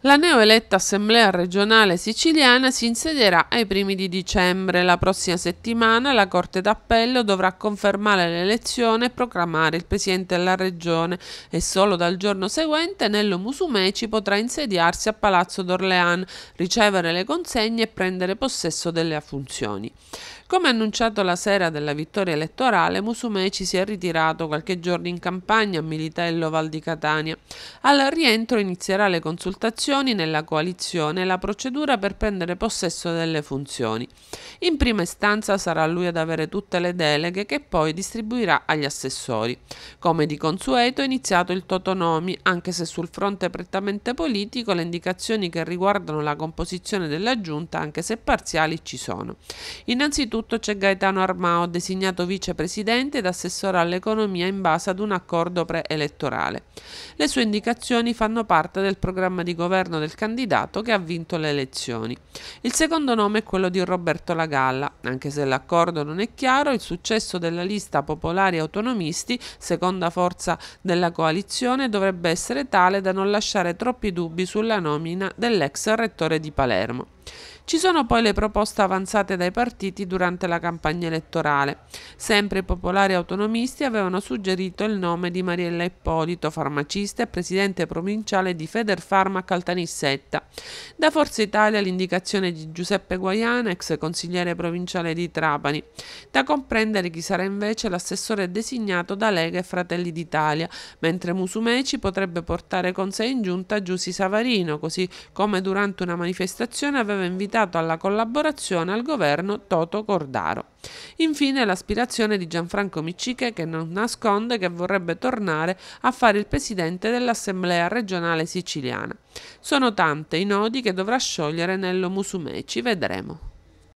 La neoeletta Assemblea regionale siciliana si insedierà ai primi di dicembre. La prossima settimana la Corte d'Appello dovrà confermare l'elezione e proclamare il presidente della regione e solo dal giorno seguente Nello Musumeci potrà insediarsi a Palazzo d'Orlean, ricevere le consegne e prendere possesso delle funzioni. Come annunciato la sera della vittoria elettorale, Musumeci si è ritirato qualche giorno in campagna a Militello Val di Catania. Al rientro inizierà le consultazioni elezioni nella coalizione e la procedura per prendere possesso delle funzioni. In prima istanza sarà lui ad avere tutte le deleghe che poi distribuirà agli assessori. Come di consueto è iniziato il Totonomi, anche se sul fronte prettamente politico le indicazioni che riguardano la composizione della giunta, anche se parziali, ci sono. Innanzitutto c'è Gaetano Armao, designato vicepresidente ed assessore all'economia in base ad un accordo preelettorale. Le sue indicazioni fanno parte del programma di governo governo del candidato che ha vinto le elezioni. Il secondo nome è quello di Roberto Lagalla. Anche se l'accordo non è chiaro, il successo della lista Popolari Autonomisti, seconda forza della coalizione, dovrebbe essere tale da non lasciare troppi dubbi sulla nomina dell'ex rettore di Palermo. Ci sono poi le proposte avanzate dai partiti durante la campagna elettorale. Sempre i popolari autonomisti avevano suggerito il nome di Mariella Ippolito, farmacista e presidente provinciale di Federfarma Caltanissetta. Da Forza Italia l'indicazione di Giuseppe Guaiana, ex consigliere provinciale di Trapani. Da comprendere chi sarà invece l'assessore designato da Lega e Fratelli d'Italia, mentre Musumeci potrebbe portare con sé in giunta Giussi Savarino, così come durante una manifestazione aveva invitato invitato alla collaborazione al governo Toto Cordaro. Infine l'aspirazione di Gianfranco Micciche che non nasconde che vorrebbe tornare a fare il presidente dell'Assemblea regionale siciliana. Sono tante i nodi che dovrà sciogliere Nello Musumeci, vedremo.